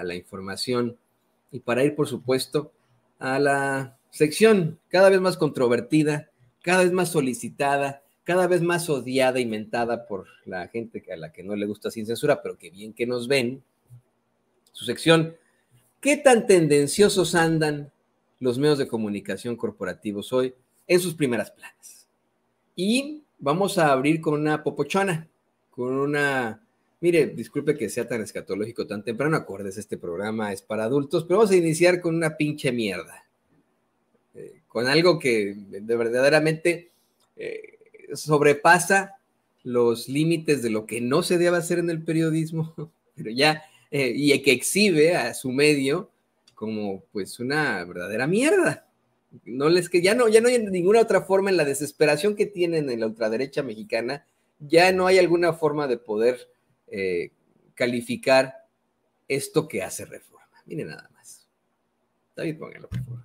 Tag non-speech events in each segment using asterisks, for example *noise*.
a la información y para ir, por supuesto, a la sección cada vez más controvertida, cada vez más solicitada, cada vez más odiada y mentada por la gente a la que no le gusta sin censura, pero que bien que nos ven. Su sección, ¿qué tan tendenciosos andan los medios de comunicación corporativos hoy en sus primeras planas? Y vamos a abrir con una popochona, con una Mire, disculpe que sea tan escatológico tan temprano, acuérdese, este programa es para adultos, pero vamos a iniciar con una pinche mierda. Eh, con algo que verdaderamente eh, sobrepasa los límites de lo que no se debe hacer en el periodismo, *laughs* pero ya, eh, y que exhibe a su medio como pues una verdadera mierda. No les que ya no, ya no hay ninguna otra forma en la desesperación que tienen en la ultraderecha mexicana, ya no hay alguna forma de poder eh, calificar esto que hace reforma. Miren nada más. David, póngalo, por favor.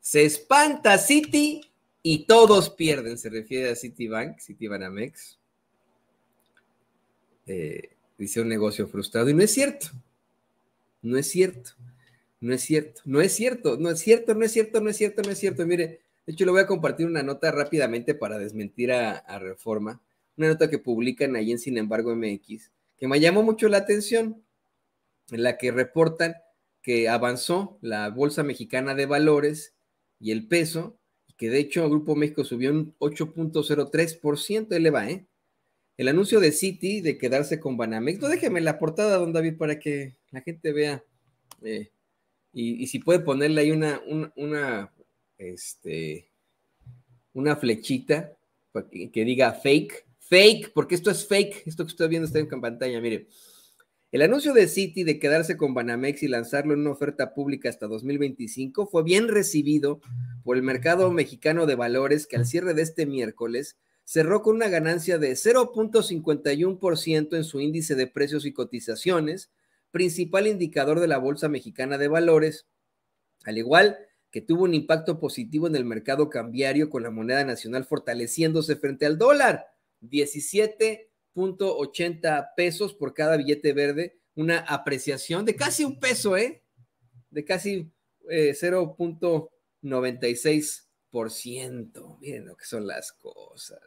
Se espanta City y todos pierden. Se refiere a Citibank, Citibanamex. Eh, dice un negocio frustrado. Y no es cierto. No es cierto. No es cierto. No es cierto. No es cierto. No es cierto. No es cierto. No es cierto. Mire, de hecho, le voy a compartir una nota rápidamente para desmentir a, a Reforma una nota que publican ahí en Sin embargo MX, que me llamó mucho la atención, en la que reportan que avanzó la Bolsa Mexicana de Valores y el peso, y que de hecho el Grupo México subió un 8.03%, eleva, ¿eh? El anuncio de City de quedarse con Banamex. No déjeme la portada, don David, para que la gente vea. Eh, y, si puede ponerle ahí una, una, este, una flechita que diga fake fake, porque esto es fake, esto que estoy viendo está en pantalla, mire. El anuncio de City de quedarse con Banamex y lanzarlo en una oferta pública hasta 2025 fue bien recibido por el mercado mexicano de valores que al cierre de este miércoles cerró con una ganancia de 0.51% en su índice de precios y cotizaciones, principal indicador de la Bolsa Mexicana de Valores, al igual que tuvo un impacto positivo en el mercado cambiario con la moneda nacional fortaleciéndose frente al dólar 17.80 pesos por cada billete verde, una apreciación de casi un peso, ¿eh? De casi 0.96%. Eh, Miren lo que son las cosas.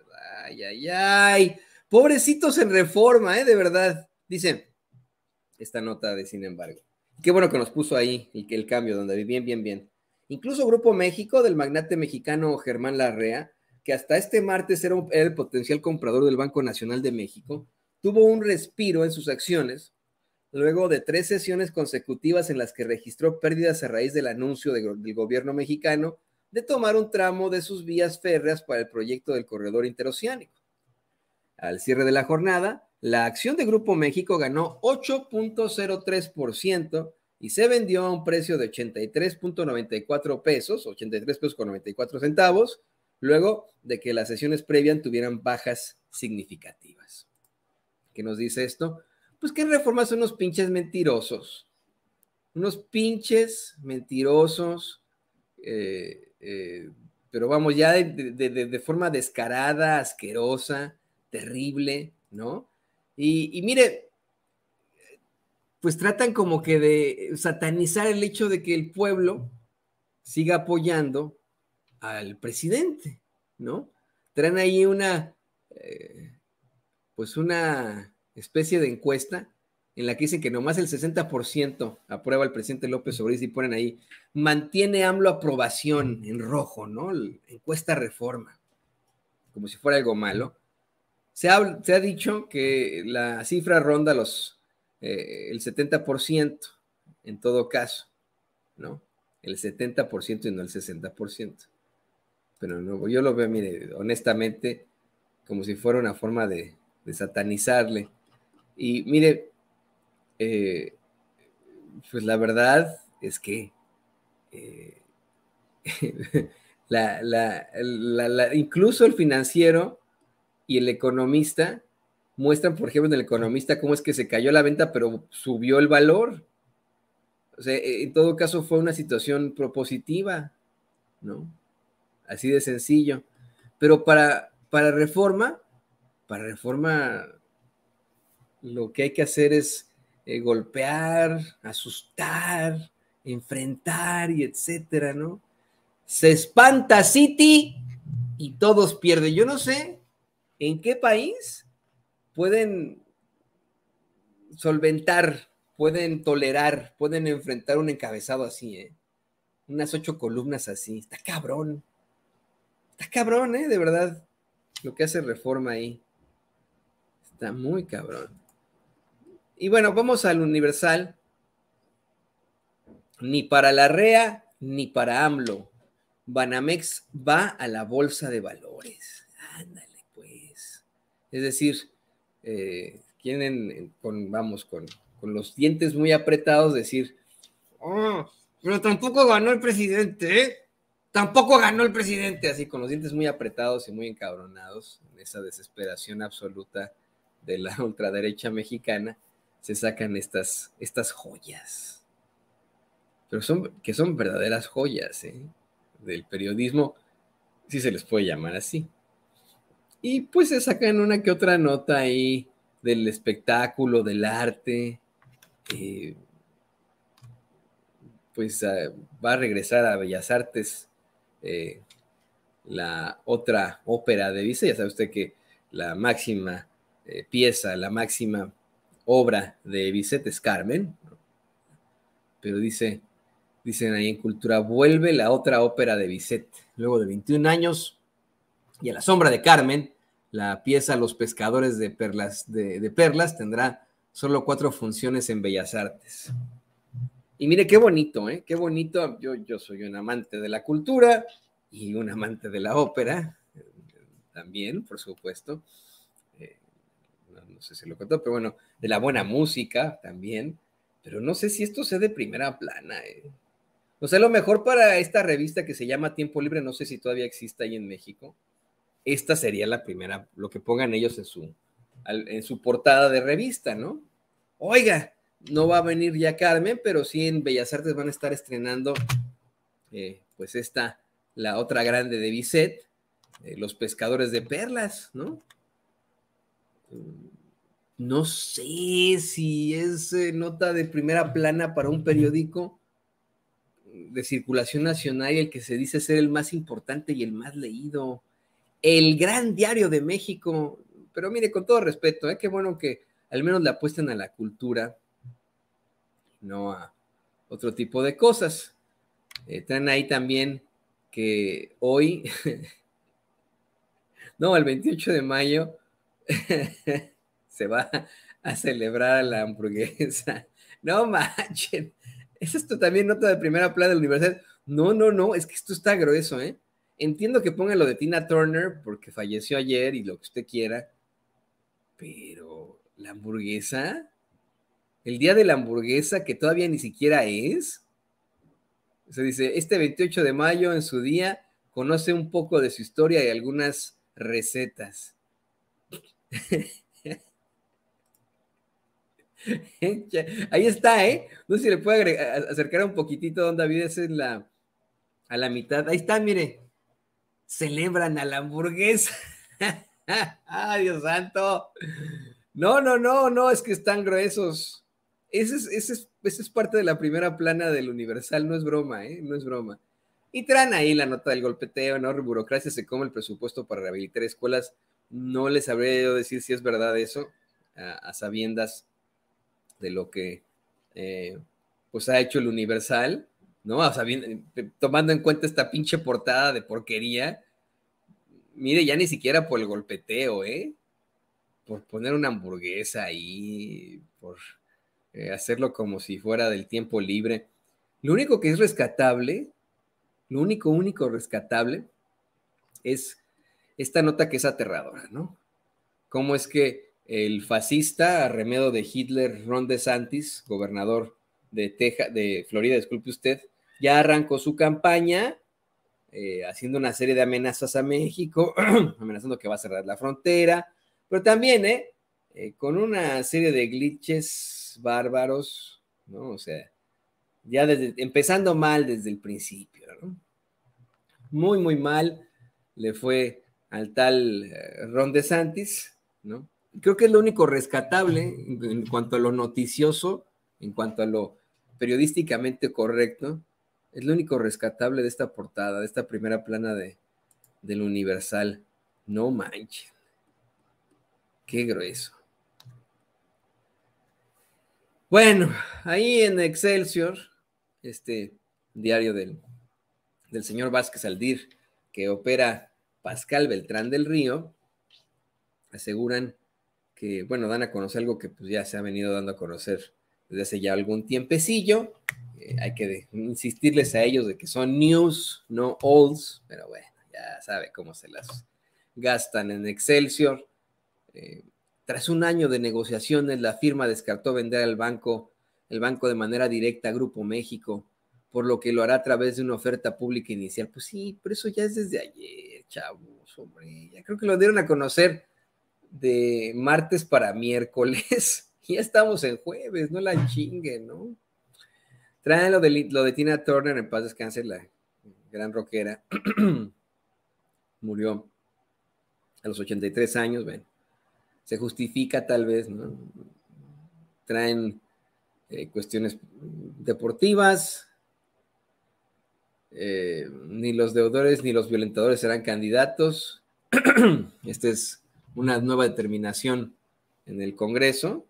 Ay, ay, ay. Pobrecitos en reforma, ¿eh? De verdad. Dice esta nota de sin embargo. Qué bueno que nos puso ahí y que el cambio, donde bien, bien, bien. Incluso Grupo México del magnate mexicano Germán Larrea que hasta este martes era, el potencial comprador del Banco Nacional de México, tuvo un respiro en sus acciones luego de tres sesiones consecutivas en las que registró pérdidas a raíz del anuncio del gobierno mexicano de tomar un tramo de sus vías férreas para el proyecto del corredor interoceánico. Al cierre de la jornada, la acción de Grupo México ganó 8.03% y se vendió a un precio de 83.94 pesos, 83 pesos con 94 centavos, luego de que las sesiones previas tuvieran bajas significativas. ¿Qué nos dice esto? Pues que reformas reforma son unos pinches mentirosos. Unos pinches mentirosos. Eh, eh, pero vamos, ya de, forma descarada, asquerosa, terrible, ¿no? Y, y, mire, pues tratan como que de satanizar el hecho de que el pueblo siga apoyando al presidente, ¿no? Traen ahí una, eh, pues una especie de encuesta en la que dicen que nomás el 60% aprueba al presidente López Obrador y ponen ahí, mantiene AMLO aprobación en rojo, ¿no? Encuesta reforma, como si fuera algo malo. Se ha, dicho que la cifra ronda los, eh, el 70% en todo caso, ¿no? El 70% y no el 60% pero no, yo lo veo, mire, honestamente, como si fuera una forma de, satanizarle. Y mire, eh, pues la verdad es que eh, *laughs* incluso el financiero y el economista muestran, por ejemplo, en el economista cómo es que se cayó la venta, pero subió el valor. O sea, en todo caso fue una situación propositiva, ¿no? así de sencillo. Pero para, para reforma, para reforma, lo que hay que hacer es eh, golpear, asustar, enfrentar y etcétera, ¿no? Se espanta City y todos pierden. Yo no sé en qué país pueden solventar, pueden tolerar, pueden enfrentar un encabezado así, ¿eh? Unas ocho columnas así, está cabrón. Está cabrón, ¿eh? De verdad. Lo que hace reforma ahí. Está muy cabrón. Y bueno, vamos al Universal. Ni para la REA, ni para AMLO. Banamex va a la bolsa de valores. Ándale, pues. Es decir, eh, tienen, eh, vamos, con, con, los dientes muy apretados decir, oh, pero tampoco ganó el presidente, ¿eh? Tampoco ganó el presidente, así con los dientes muy apretados y muy encabronados, en esa desesperación absoluta de la *laughs* ultraderecha mexicana, se sacan estas, estas joyas. Pero son, que son verdaderas joyas, ¿eh? Del periodismo, si se les puede llamar así. Y pues se sacan una que otra nota ahí del espectáculo, del arte. Eh, pues ah, va a regresar a Bellas Artes eh, la otra ópera de Bizet. Ya sabe usted que la máxima eh, pieza, la máxima obra de Bizet es Carmen, pero dice, dicen ahí en Cultura, vuelve la otra ópera de Bizet. Luego de 21 años y a la sombra de Carmen, la pieza Los pescadores de perlas, de perlas tendrá solo cuatro funciones en Bellas Artes. Y mire qué bonito, ¿eh? Qué bonito. Yo, yo soy un amante de la cultura y un amante de la ópera, eh, también, por supuesto. Eh, no, sé si lo contó, pero bueno, de la buena música también. Pero no sé si esto sea de primera plana. Eh. O sea, lo mejor para esta revista que se llama Tiempo Libre, no sé si todavía existe ahí en México. Esta sería la primera, lo que pongan ellos en su, en su portada de revista, ¿no? Oiga, no va a venir ya Carmen, pero sí en Bellas Artes van a estar estrenando, eh, pues esta, la otra grande de Biset, eh, Los Pescadores de Perlas, ¿no? Mm, no sé si es eh, nota de primera plana para un periódico de circulación nacional y el que se dice ser el más importante y el más leído. El gran diario de México. Pero mire, con todo respeto, qué bueno que al menos le apuesten a la cultura no a otro tipo de cosas. Están eh, ahí también que hoy, *laughs* no, el 28 de mayo *laughs* se va a celebrar la hamburguesa. No manchen, es esto también nota de primera plana de la universidad. No, no, no, es que esto está grueso, ¿eh? Entiendo que ponga lo de Tina Turner porque falleció ayer y lo que usted quiera, pero la hamburguesa, el día de la hamburguesa que todavía ni siquiera es. Se dice, este 28 de mayo en su día conoce un poco de su historia y algunas recetas. *laughs* Ahí está, ¿eh? No sé si le puede acercar un poquitito don David, en la, a la mitad. Ahí está, mire. Celebran a la hamburguesa. *laughs* Ay, Dios santo! No, no, no, no, es que están gruesos. Esa es, ese es, parte de la primera plana del Universal, no es broma, ¿eh? No es broma. Y traen ahí la nota del golpeteo, ¿no? Burocracia se come el presupuesto para rehabilitar escuelas. No les habría yo decir si es verdad eso, a, sabiendas de lo que eh, pues ha hecho el Universal, ¿no? Eh, tomando en cuenta esta pinche portada de porquería, mire, ya ni siquiera por el golpeteo, ¿eh? Por poner una hamburguesa ahí, por eh, hacerlo como si fuera del tiempo libre. Lo único que es rescatable, lo único, único rescatable es esta nota que es aterradora, ¿no? ¿Cómo es que el fascista a de Hitler, Ron DeSantis, gobernador de, Texas, de Florida, disculpe usted, ya arrancó su campaña eh, haciendo una serie de amenazas a México, *clears throat* amenazando que va a cerrar la frontera, pero también, eh, eh con una serie de glitches bárbaros, ¿no? O sea, ya desde, empezando mal desde el principio, ¿no? Muy, muy mal le fue al tal eh, Ron Santis, ¿no? Creo que es lo único rescatable en cuanto a lo noticioso, en cuanto a lo periodísticamente correcto, es lo único rescatable de esta portada, de esta primera plana de, del Universal. No manches, Qué grueso. Bueno, ahí en Excelsior, este diario del, señor Vázquez Aldir, que opera Pascal Beltrán del Río, aseguran que, bueno, dan a conocer algo que pues, ya se ha venido dando a conocer desde hace ya algún tiempecillo. Eh, hay que insistirles a ellos de que son news, no olds, pero bueno, ya sabe cómo se las gastan en Excelsior. Eh, tras un año de negociaciones, la firma descartó vender al banco, el banco de manera directa a Grupo México, por lo que lo hará a través de una oferta pública inicial. Pues sí, pero eso ya es desde ayer, chavos, hombre. Ya creo que lo dieron a conocer de martes para miércoles. *laughs* ya estamos en jueves, no la chinguen, ¿no? Traen lo de, lo de Tina Turner, en paz descanse, la gran rockera. *clears throat* Murió a los 83 años, ven se justifica tal vez, ¿no? Traen eh, cuestiones deportivas, eh, ni los deudores ni los violentadores serán candidatos. *clears throat* Esta es una nueva determinación en el Congreso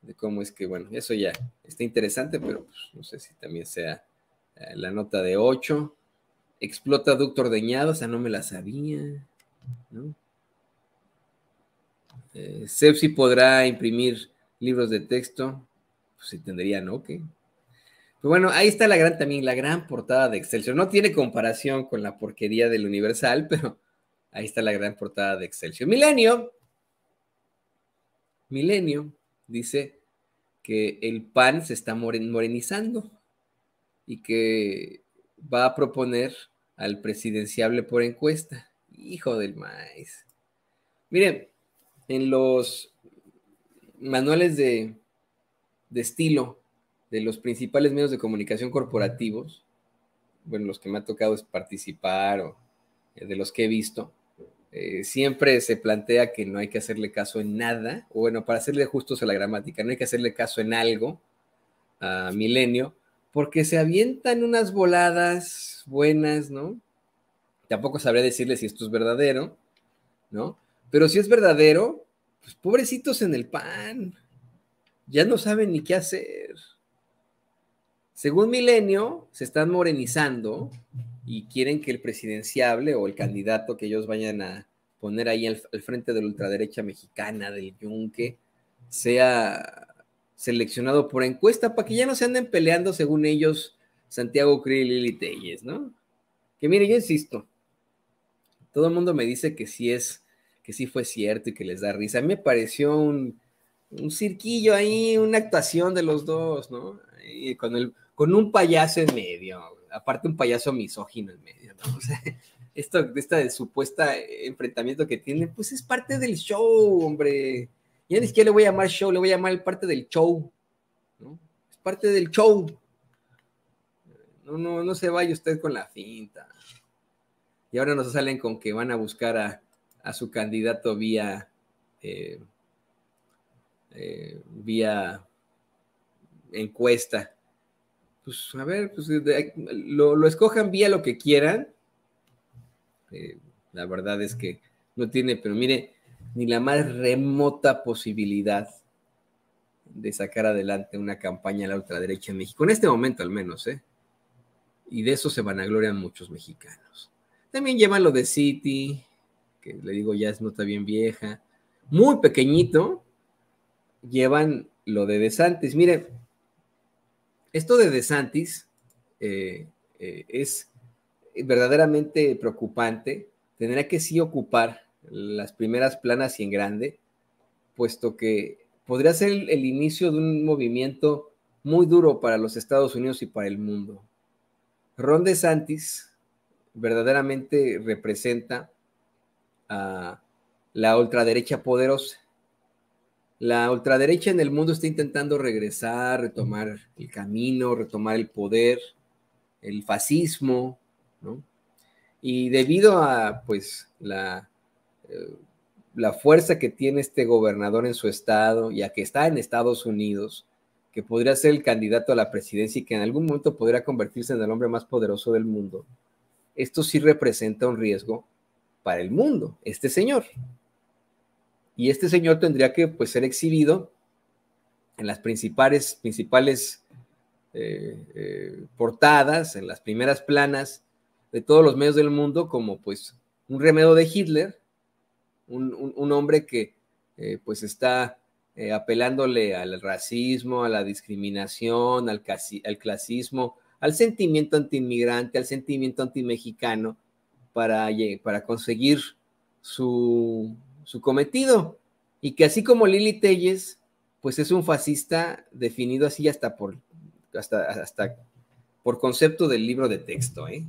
de cómo es que, bueno, eso ya está interesante, pero pues, no sé si también sea eh, la nota de 8. Explota doctor ordeñado, o sea, no me la sabía, ¿no? eh, Sepsi podrá imprimir libros de texto, si pues tendría, ¿no? ¿Qué? Pues bueno, ahí está la gran también, la gran portada de Excelsior. No tiene comparación con la porquería del Universal, *laughs* pero ahí está la gran portada de Excelsior. Milenio, Milenio dice que el PAN se está morenizando y que va a proponer al presidenciable por encuesta. Hijo del maíz. Miren, en los manuales de, estilo de los principales medios de comunicación corporativos, bueno, los que me ha tocado es participar o eh, de los que he visto, eh, siempre se plantea que no hay que hacerle caso en nada, o bueno, para hacerle justos a la gramática, no hay que hacerle caso en algo a Milenio, porque se avientan unas voladas buenas, ¿no? Tampoco sabré decirle si esto es verdadero, ¿no? Pero si es verdadero, pues pobrecitos en el pan. Ya no saben ni qué hacer. Según Milenio, se están morenizando y quieren que el presidenciable o el candidato que ellos vayan a poner ahí al, frente de la ultraderecha mexicana, del yunque, sea seleccionado por encuesta para que ya no se anden peleando, según ellos, Santiago Crill y Lili Telles, ¿no? Que mire, yo insisto, todo el mundo me dice que si es que sí fue cierto y que les da risa. A mí me pareció un, cirquillo ahí, una actuación de los dos, ¿no? Y con, con un payaso en medio, aparte un payaso misógino en medio, ¿no? *laughs* O sea, esto, esta supuesta enfrentamiento que tiene, pues es parte del show, hombre. Ya ni siquiera le voy a llamar show, le voy a llamar parte del show, ¿no? Es parte del show. No, no, no se vaya usted con la finta. Y ahora nos salen con que van a buscar a, a su candidato vía, eh, eh, vía encuesta. Pues a ver, pues, lo, escojan vía lo que quieran. Eh, la verdad es que no tiene, pero mire, ni la más remota posibilidad de sacar adelante una campaña a la ultraderecha en México, en este momento al menos, ¿eh? Y de eso se van vanaglorian muchos mexicanos. También llevan lo de City, que le digo ya es nota bien vieja, muy pequeñito, llevan lo de DeSantis. Mire, esto de DeSantis Santis eh, eh, es verdaderamente preocupante. Tendrá que sí ocupar las primeras planas y en grande, puesto que podría ser el, el inicio de un movimiento muy duro para los Estados Unidos y para el mundo. Ron DeSantis verdaderamente representa la ultraderecha poderosa. La ultraderecha en el mundo está intentando regresar, retomar el camino, retomar el poder, el fascismo, ¿no? Y debido a, pues, la, eh, la fuerza que tiene este gobernador en su estado, ya que está en Estados Unidos, que podría ser el candidato a la presidencia y que en algún momento podría convertirse en el hombre más poderoso del mundo, esto sí representa un riesgo para el mundo, este señor. Y este señor tendría que pues, ser exhibido en las principales, principales eh, eh, portadas, en las primeras planas de todos los medios del mundo como pues un remedio de Hitler, un, hombre que eh, pues está apelándole al racismo, a la discriminación, al, clasismo, al sentimiento antiinmigrante, al sentimiento anti-mexicano para, conseguir su, cometido. Y que así como Lili Telles, pues es un fascista definido así hasta por, hasta, por concepto del libro de texto. ¿eh?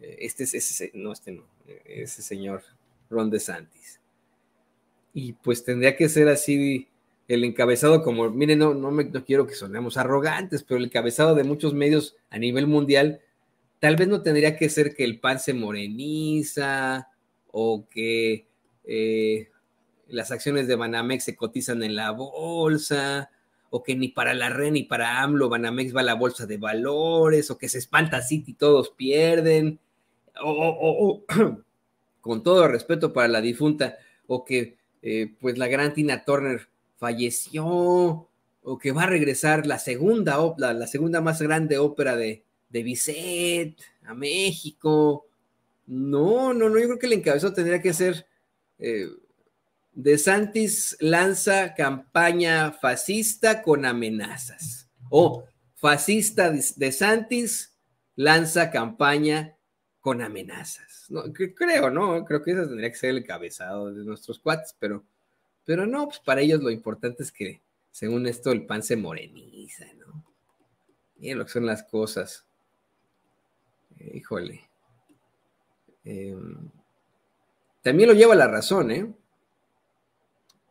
eh este es, ese, no, este no, ese señor Ron DeSantis. Y pues tendría que ser así el encabezado como, miren, no, no, me, no quiero que sonemos arrogantes, pero el encabezado de muchos medios a nivel mundial tal vez no tendría que ser que el pan se moreniza o que eh, las acciones de Banamex se cotizan en la bolsa o que ni para la Red ni para AMLO Banamex va a la bolsa de valores o que se espanta City y todos pierden o, *clears throat* con todo respeto para la difunta o que eh, pues la gran Tina Turner falleció o que va a regresar la segunda, la segunda más grande ópera de, de Bicet a México. No, no, no, yo creo que el encabezado tendría que ser eh, De Santis lanza campaña fascista con amenazas. O fascista De Santis lanza campaña con amenazas. creo, ¿no? Creo que ese tendría que ser el encabezado de nuestros cuates, pero, pero no, pues para ellos lo importante es que, según esto, el pan se moreniza, ¿no? Miren lo que son las cosas. Híjole. Em, también lo lleva la razón, ¿eh?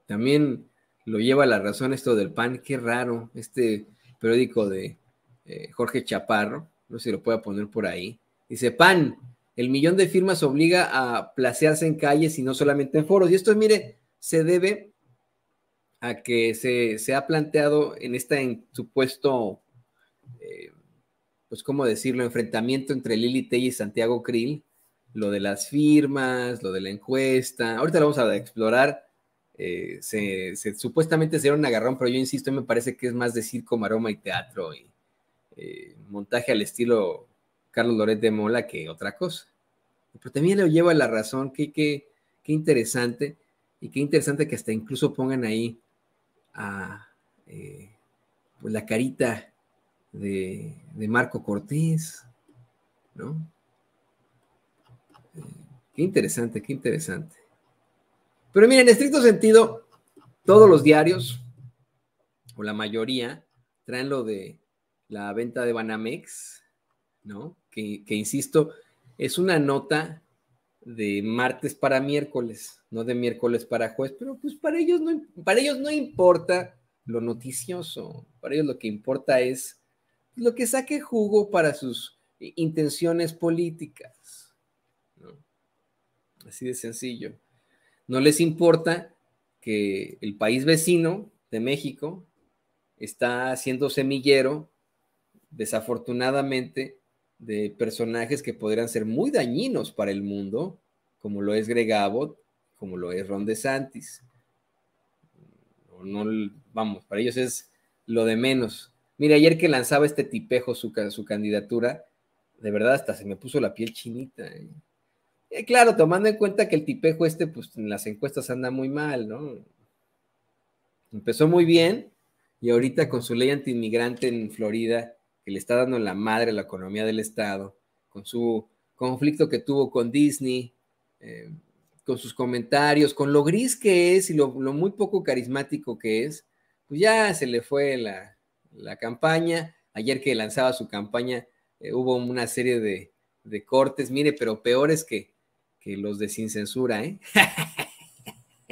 También lo lleva la razón esto del pan. Qué raro. Este periódico de eh, Jorge Chaparro, no sé si lo pueda poner por ahí. Dice, pan, el millón de firmas obliga a placearse en calles y no solamente en foros. Y esto, mire, se debe a que se, ha planteado en este supuesto eh, pues, ¿cómo decirlo? Enfrentamiento entre Lili Tell y Santiago Krill, lo de las firmas, lo de la encuesta. Ahorita lo vamos a explorar. Eh, se, supuestamente se un agarrón, pero yo insisto, me parece que es más de circo, aroma y teatro y eh, montaje al estilo Carlos Loret de Mola que otra cosa. Pero también le lleva la razón, qué interesante, y qué interesante que hasta incluso pongan ahí a, eh, pues, la carita de, Marco Cortés, ¿no? Eh, qué interesante, qué interesante. Pero miren, en estricto sentido, todos los diarios, o la mayoría, traen lo de la venta de Banamex, ¿no? Que, que insisto, es una nota de martes para miércoles, no de miércoles para jueves, pero pues para ellos no, para ellos no importa lo noticioso, para ellos lo que importa es lo que saque jugo para sus eh, intenciones políticas. Así de sencillo. No les importa que el país vecino de México está haciendo semillero, desafortunadamente, de personajes que podrían ser muy dañinos para el mundo, como lo es Greg Abbott, como lo es Ron DeSantis. no, vamos, para ellos es lo de menos. Mire, ayer que lanzaba este tipejo su, su candidatura, de verdad hasta se me puso la piel chinita. ¿eh? Eh, claro, tomando en cuenta que el tipejo este, pues en las encuestas anda muy mal, ¿no? Empezó muy bien y ahorita con su ley antiinmigrante en Florida, que le está dando la madre a la economía del Estado, con su conflicto que tuvo con Disney, eh, con sus comentarios, con lo gris que es y lo, lo muy poco carismático que es, pues ya se le fue la, la campaña. Ayer que lanzaba su campaña eh, hubo una serie de, cortes, mire, pero peores que, los de sin censura, ¿eh? *laughs*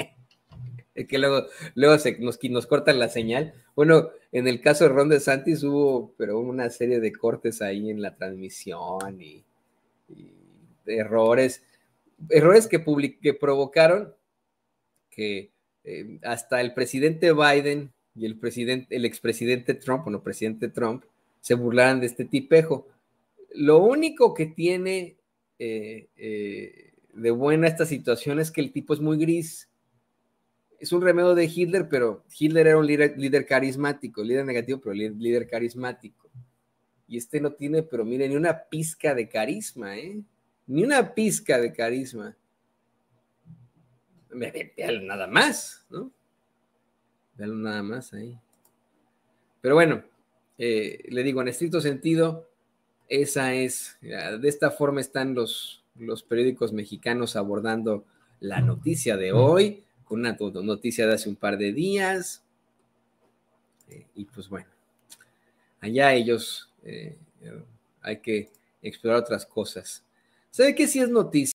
es que luego, nos, nos cortan la señal. Bueno, en el caso de Ron de Santis hubo pero una serie de cortes ahí en la transmisión y, errores, errores que, que provocaron que eh, hasta el presidente Biden y el, presidente, el expresidente Trump, bueno, presidente Trump, se burlaran de este tipejo. Lo único que tiene eh, eh, de buena esta situación es que el tipo es muy gris. Es un remedio de Hitler, pero Hitler era un líder, carismático, líder negativo, pero líder, carismático. Y este no tiene, pero mire, ni una pizca de carisma, ¿eh? Ni una pizca de carisma. Nada más, ¿no? Veanlo nada más ahí. Pero bueno, eh, le digo, en estricto sentido, esa es, de esta forma están los, los periódicos mexicanos abordando la noticia de hoy, con una noticia de hace un par de días. Eh, y pues bueno, allá ellos eh, hay que explorar otras cosas. ¿Sabe qué si es noticia?